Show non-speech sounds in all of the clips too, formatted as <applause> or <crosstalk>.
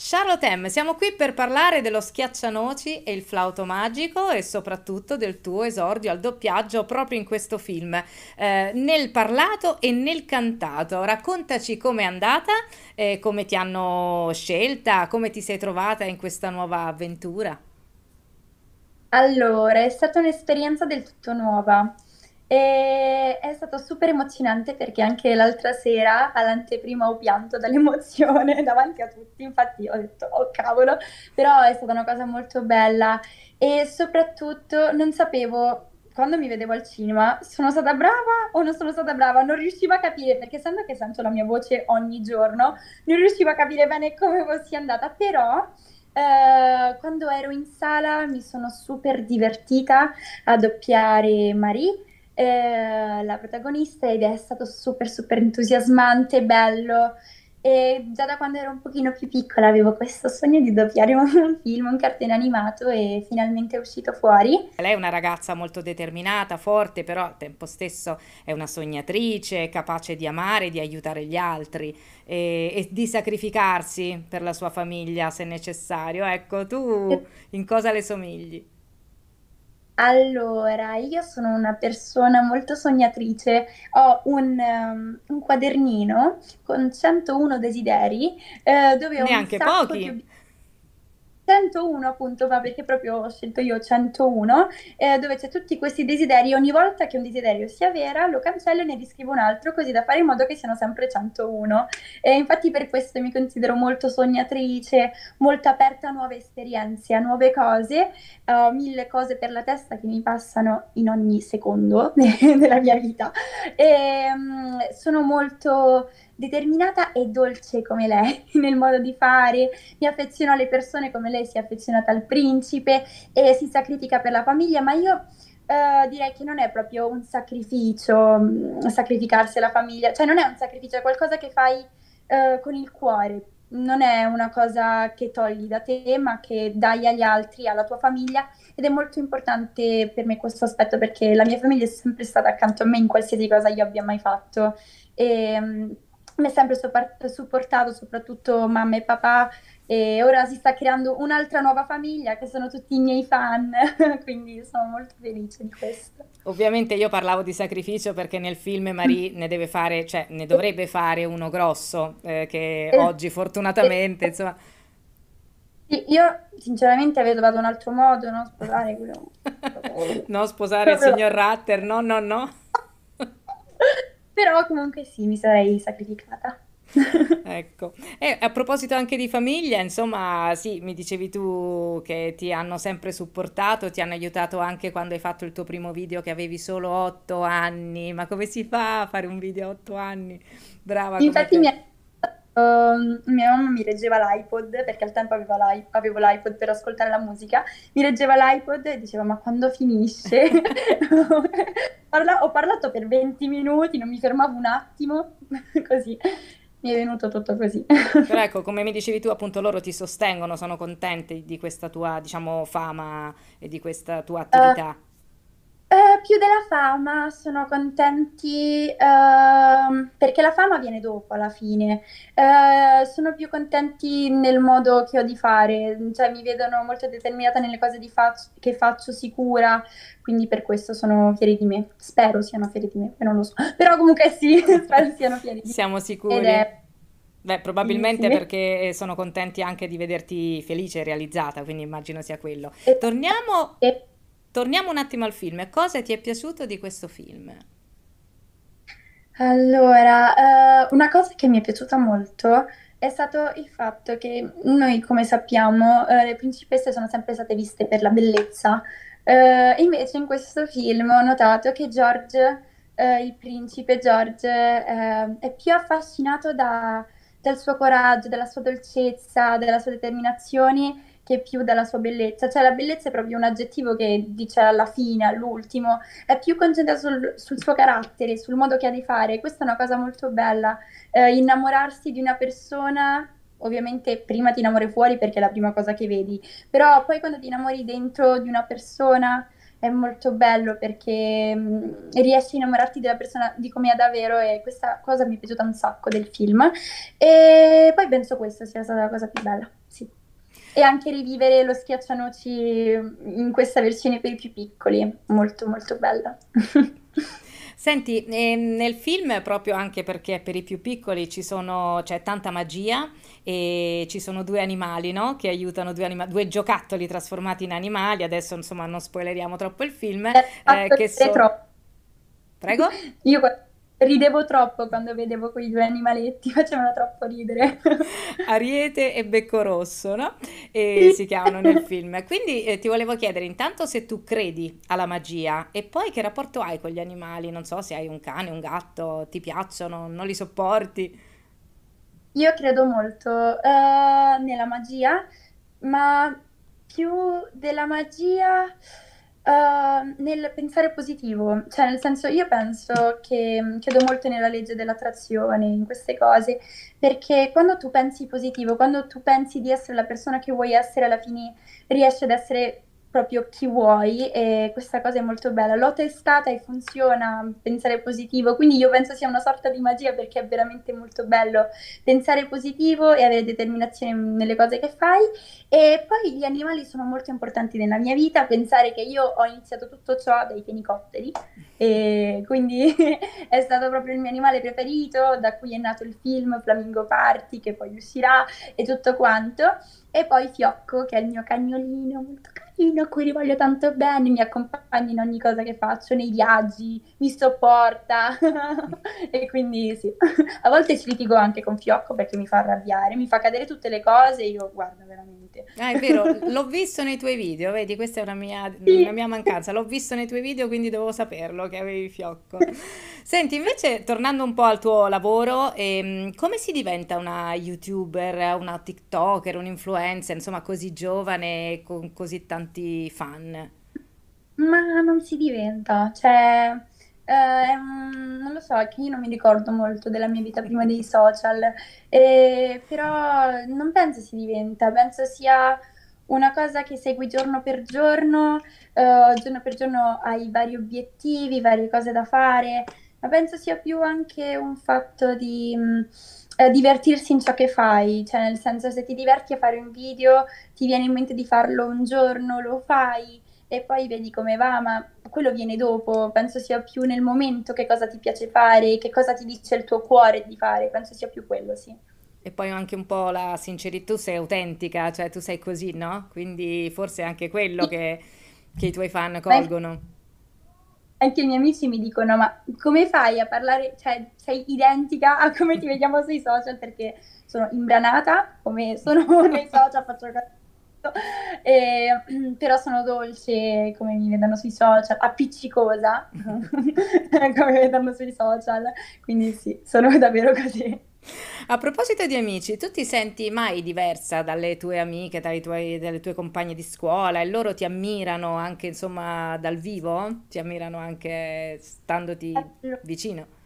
Charlotte M, siamo qui per parlare dello schiaccianoci e il flauto magico e soprattutto del tuo esordio al doppiaggio proprio in questo film, eh, nel parlato e nel cantato. Raccontaci com'è andata, eh, come ti hanno scelta, come ti sei trovata in questa nuova avventura. Allora, è stata un'esperienza del tutto nuova. E stato super emozionante perché anche l'altra sera all'anteprima ho pianto dall'emozione <laughs> davanti a tutti, infatti ho detto oh cavolo, però è stata una cosa molto bella e soprattutto non sapevo quando mi vedevo al cinema sono stata brava o non sono stata brava, non riuscivo a capire perché essendo che sento la mia voce ogni giorno non riuscivo a capire bene come fossi andata, però... Eh, quando ero in sala mi sono super divertita a doppiare Marie eh, la protagonista ed è stato super super entusiasmante, bello. E già da quando ero un pochino più piccola avevo questo sogno di doppiare un <laughs> film, un cartone animato e finalmente è uscito fuori. Lei è una ragazza molto determinata, forte, però al tempo stesso è una sognatrice, capace di amare, di aiutare gli altri e, e di sacrificarsi per la sua famiglia se necessario. Ecco, tu in cosa le somigli? Allora, io sono una persona molto sognatrice, ho un, um, un quadernino con 101 desideri eh, dove ho Neanche un sacco pochi. di obiettivi. 101 appunto, vabbè che proprio ho scelto io 101, eh, dove c'è tutti questi desideri, ogni volta che un desiderio sia vera lo cancello e ne riscrivo un altro così da fare in modo che siano sempre 101. E infatti per questo mi considero molto sognatrice, molto aperta a nuove esperienze, a nuove cose, ho mille cose per la testa che mi passano in ogni secondo <laughs> della mia vita e um, sono molto determinata e dolce come lei <laughs> nel modo di fare, mi affeziono alle persone come lei si è affezionata al principe e si sacrifica per la famiglia, ma io eh, direi che non è proprio un sacrificio mm, sacrificarsi alla famiglia, cioè non è un sacrificio, è qualcosa che fai eh, con il cuore, non è una cosa che togli da te, ma che dai agli altri, alla tua famiglia ed è molto importante per me questo aspetto perché la mia famiglia è sempre stata accanto a me in qualsiasi cosa io abbia mai fatto. E, ehm, mi ha sempre supportato, soprattutto mamma e papà, e ora si sta creando un'altra nuova famiglia che sono tutti i miei fan, <laughs> quindi sono molto felice di questo. Ovviamente io parlavo di sacrificio perché nel film Marie mm. ne deve fare, cioè ne dovrebbe fare uno grosso, eh, che eh, oggi fortunatamente, insomma... Io sinceramente avevo trovato un altro modo, no? Sposare quello... <laughs> no, sposare il signor Ratter, no, no, no. <laughs> Però comunque sì, mi sarei sacrificata. <laughs> ecco, e a proposito anche di famiglia, insomma, sì, mi dicevi tu che ti hanno sempre supportato, ti hanno aiutato anche quando hai fatto il tuo primo video che avevi solo otto anni, ma come si fa a fare un video a otto anni? Brava. Infatti mia, uh, um, mia, mamma mi leggeva l'iPod perché al tempo avevo, l'i- avevo l'iPod per ascoltare la musica, mi leggeva l'iPod e diceva ma quando finisce? <laughs> <laughs> Parla- ho parlato per 20 minuti, non mi fermavo un attimo, <laughs> così mi è venuto tutto così. <laughs> Però ecco, come mi dicevi tu, appunto loro ti sostengono, sono contenti di questa tua, diciamo, fama e di questa tua eh, attività. Uh, eh, più della fama sono contenti ehm, perché la fama viene dopo alla fine. Eh, sono più contenti nel modo che ho di fare, cioè mi vedono molto determinata nelle cose faccio, che faccio sicura, quindi per questo sono fieri di me. Spero siano fieri di me, non lo so, <laughs> però comunque sì, <laughs> spero siano fieri di me. Siamo sicuri. Beh, probabilmente sì, sì. perché eh, sono contenti anche di vederti felice e realizzata, quindi immagino sia quello. Torniamo. E Torniamo un attimo al film. Cosa ti è piaciuto di questo film? Allora, eh, una cosa che mi è piaciuta molto è stato il fatto che noi, come sappiamo, eh, le principesse sono sempre state viste per la bellezza. Eh, invece in questo film ho notato che George, eh, il principe George, eh, è più affascinato da, dal suo coraggio, dalla sua dolcezza, dalla sua determinazione che più dalla sua bellezza, cioè la bellezza è proprio un aggettivo che dice alla fine, all'ultimo, è più concentrato sul, sul suo carattere, sul modo che ha di fare, questa è una cosa molto bella, eh, innamorarsi di una persona ovviamente prima ti innamori fuori perché è la prima cosa che vedi, però poi quando ti innamori dentro di una persona è molto bello perché mm, riesci a innamorarti della persona di come è davvero e questa cosa mi è piaciuta un sacco del film e poi penso questa sia stata la cosa più bella, sì e anche rivivere lo schiaccianoci in questa versione per i più piccoli, molto molto bella. <laughs> Senti, nel film proprio anche perché per i più piccoli ci sono, c'è tanta magia e ci sono due animali no? che aiutano, due, anima- due, giocattoli trasformati in animali, adesso insomma non spoileriamo troppo il film. Eh, eh che so- Prego? <laughs> Io ridevo troppo quando vedevo quei due animaletti, <laughs> facevano troppo ridere. <laughs> Ariete e Becco Rosso, no? E si chiamano nel film. Quindi eh, ti volevo chiedere intanto se tu credi alla magia e poi che rapporto hai con gli animali, non so se hai un cane, un gatto, ti piacciono, non li sopporti. Io credo molto uh, nella magia, ma più della magia Uh, nel pensare positivo, cioè nel senso io penso che mm, credo molto nella legge dell'attrazione, in queste cose, perché quando tu pensi positivo, quando tu pensi di essere la persona che vuoi essere, alla fine riesci ad essere proprio chi vuoi e questa cosa è molto bella. L'ho testata e funziona, pensare positivo, quindi io penso sia una sorta di magia perché è veramente molto bello pensare positivo e avere determinazione nelle cose che fai e poi gli animali sono molto importanti nella mia vita, pensare che io ho iniziato tutto ciò dai fenicotteri e quindi <laughs> è stato proprio il mio animale preferito, da cui è nato il film Flamingo Party che poi uscirà e tutto quanto e poi Fiocco che è il mio cagnolino molto caro bambino a cui li voglio tanto bene, mi accompagna in ogni cosa che faccio, nei viaggi, mi sopporta. <laughs> e quindi sì, <laughs> a volte ci litigo anche con Fiocco perché mi fa arrabbiare, mi fa cadere tutte le cose e io guardo veramente. Ah, è vero, <laughs> l'ho visto nei tuoi video, vedi, questa è una mia, sì. una mia mancanza, l'ho visto nei tuoi video quindi dovevo saperlo che avevi Fiocco. Senti, invece, tornando un po' al tuo lavoro, ehm, come si diventa una youtuber, una tiktoker, un influencer, insomma così giovane, con così tanti tanti fan? Ma non si diventa, cioè, eh, non lo so, che io non mi ricordo molto della mia vita prima dei social, eh, però non penso si diventa, penso sia una cosa che segui giorno per giorno, eh, giorno per giorno hai vari obiettivi, varie cose da fare, ma penso sia più anche un fatto di eh, divertirsi in ciò che fai, cioè nel senso se ti diverti a fare un video, ti viene in mente di farlo un giorno, lo fai e poi vedi come va, ma quello viene dopo, penso sia più nel momento che cosa ti piace fare, che cosa ti dice il tuo cuore di fare, penso sia più quello, sì. E poi anche un po' la sincerità, tu sei autentica, cioè tu sei così, no? Quindi forse è anche quello che, che i tuoi fan colgono anche i miei amici mi dicono ma come fai a parlare, cioè sei identica a come ti vediamo sui social perché sono imbranata come sono <laughs> nei social, faccio il eh, <clears throat> però sono dolce come mi vedono sui social, appiccicosa <laughs> come mi vedono sui social, quindi sì, sono <laughs> davvero così. A proposito di amici, tu ti senti mai diversa dalle tue amiche, dalle tue, dalle tue compagne di scuola e loro ti ammirano anche insomma dal vivo? Ti ammirano anche standoti vicino?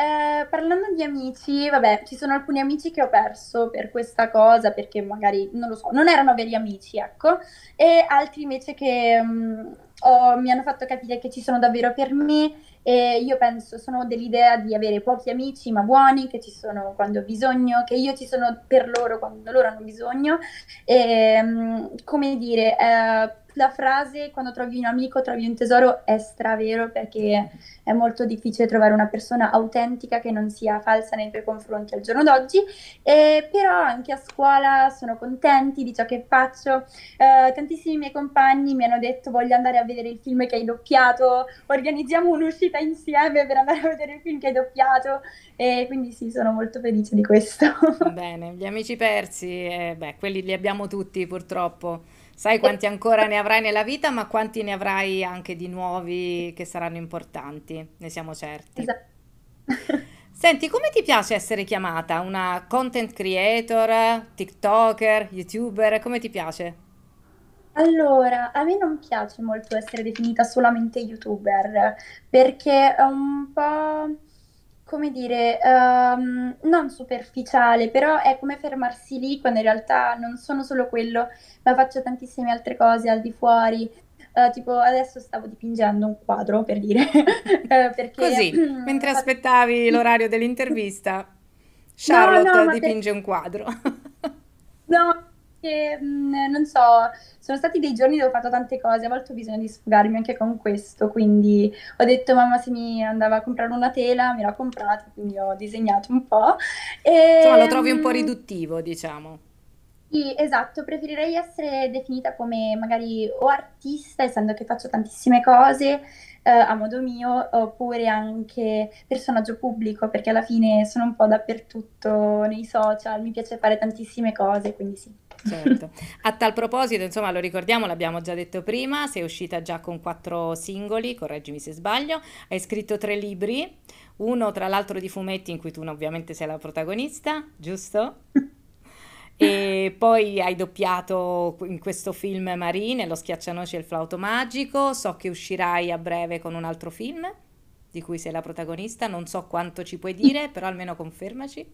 Eh, parlando di amici, vabbè, ci sono alcuni amici che ho perso per questa cosa, perché magari, non lo so, non erano veri amici, ecco, e altri invece che mh, mm, ho, mi hanno fatto capire che ci sono davvero per me e io penso, sono dell'idea di avere pochi amici ma buoni, che ci sono quando ho bisogno, che io ci sono per loro quando loro hanno bisogno e, mh, mm, come dire... Eh, la frase quando trovi un amico, trovi un tesoro è stravero perché è molto difficile trovare una persona autentica che non sia falsa nei tuoi confronti al giorno d'oggi, eh, però anche a scuola sono contenti di ciò che faccio, eh, tantissimi miei compagni mi hanno detto voglio andare a vedere il film che hai doppiato, organizziamo un'uscita insieme per andare a vedere il film che hai doppiato e quindi sì, sono molto felice di questo. Bene, gli amici persi, eh, beh, quelli li abbiamo tutti purtroppo sai quanti ancora ne avrai nella vita, ma quanti ne avrai anche di nuovi che saranno importanti, ne siamo certi. Esatto. <laughs> Senti, come ti piace essere chiamata? Una content creator, TikToker, YouTuber? Come ti piace? Allora, a me non piace molto essere definita solamente YouTuber perché è un po' come dire, um, non superficiale, però è come fermarsi lì quando in realtà non sono solo quello, ma faccio tantissime altre cose al di fuori. Uh, tipo adesso stavo dipingendo un quadro per dire uh, <laughs> perché, così ehm, mentre aspettavi <laughs> l'orario dell'intervista Charlotte no, no, dipinge per... un quadro <laughs> no che mm, non so, sono stati dei giorni dove ho fatto tante cose, a volte ho bisogno di sfogarmi anche con questo, quindi ho detto mamma se mi andava a comprare una tela, me l'ha comprata, quindi ho disegnato un po'. E, Insomma, lo ehm, trovi un po' riduttivo, diciamo. Sì, esatto, preferirei essere definita come magari o artista, essendo che faccio tantissime cose, eh, a modo mio, oppure anche personaggio pubblico, perché alla fine sono un po' dappertutto nei social, mi piace fare tantissime cose, quindi sì. Certo. A tal proposito, insomma, lo ricordiamo, l'abbiamo già detto prima, sei uscita già con quattro singoli, correggimi se sbaglio, hai scritto tre libri, uno tra l'altro di fumetti in cui tu ovviamente sei la protagonista, giusto? <laughs> E poi hai doppiato in questo film Marine, Lo schiaccianoci e il flauto magico. So che uscirai a breve con un altro film di cui sei la protagonista. Non so quanto ci puoi dire, <laughs> però almeno confermaci.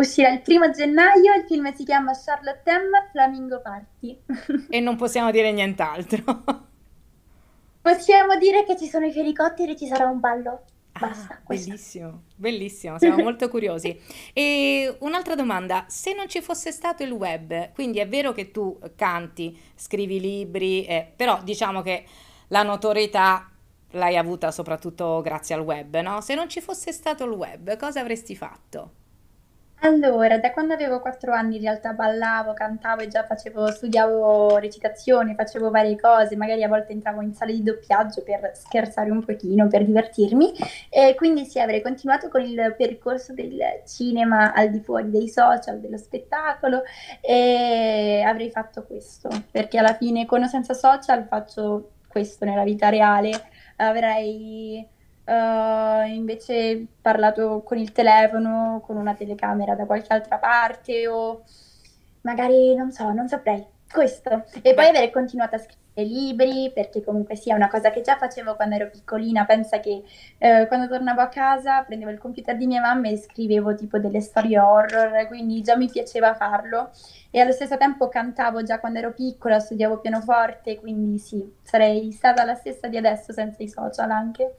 Uscirà il primo gennaio, il film si chiama Charlotte M. Flamingo Party. e non possiamo dire nient'altro. <laughs> Possiamo dire che ci sono i felicotteri e ci sarà un ballo. Ah, Basta, ah, bellissimo, bellissimo, siamo <laughs> molto curiosi. E un'altra domanda, se non ci fosse stato il web, quindi è vero che tu canti, scrivi libri, eh, però diciamo che la notorietà l'hai avuta soprattutto grazie al web, no? Se non ci fosse stato il web, cosa avresti fatto? Allora, da quando avevo 4 anni in realtà ballavo, cantavo e già facevo studiavo recitazione, facevo varie cose, magari a volte entravo in sale di doppiaggio per scherzare un pochino, per divertirmi. E quindi sì, avrei continuato con il percorso del cinema al di fuori dei social, dello spettacolo e avrei fatto questo, perché alla fine con o senza social faccio questo nella vita reale. Avrei uh, invece parlato con il telefono, con una telecamera da qualche altra parte o magari non so, non saprei. Questo. E poi avrei continuato a scrivere libri, perché comunque sia sì, una cosa che già facevo quando ero piccolina. Pensa che eh, quando tornavo a casa prendevo il computer di mia mamma e scrivevo tipo delle storie horror, quindi già mi piaceva farlo. E allo stesso tempo cantavo già quando ero piccola, studiavo pianoforte, quindi sì, sarei stata la stessa di adesso senza i social anche.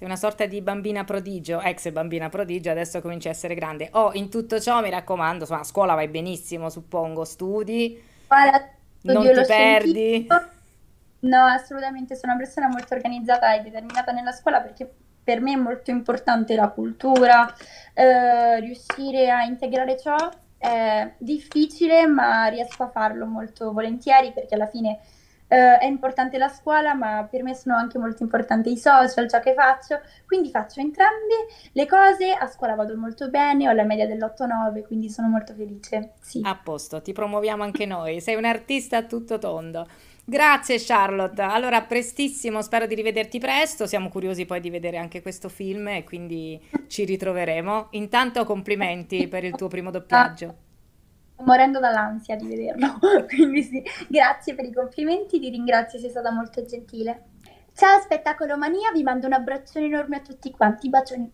Sei una sorta di bambina prodigio, ex bambina prodigio, adesso cominci a essere grande. Oh, in tutto ciò mi raccomando, insomma, a scuola vai benissimo, suppongo, studi, Guarda, non ti perdi. Sentito. No, assolutamente, sono una persona molto organizzata e determinata nella scuola perché per me è molto importante la cultura, eh, riuscire a integrare ciò è difficile, ma riesco a farlo molto volentieri perché alla fine eh, è importante la scuola, ma per me sono anche molto importanti i social, ciò che faccio, quindi faccio entrambe le cose, a scuola vado molto bene, ho la media dell'8-9, quindi sono molto felice. Sì. A posto, ti promuoviamo anche noi, sei un artista a tutto tondo. Grazie Charlotte, allora prestissimo, spero di rivederti presto, siamo curiosi poi di vedere anche questo film e quindi ci ritroveremo. Intanto complimenti per il tuo primo doppiaggio. Ah morendo dall'ansia di vederlo. <laughs> Quindi sì, grazie per i complimenti, ti ringrazio, sei stata molto gentile. Ciao Spettacolo Mania, vi mando un abbraccione enorme a tutti quanti, bacioni.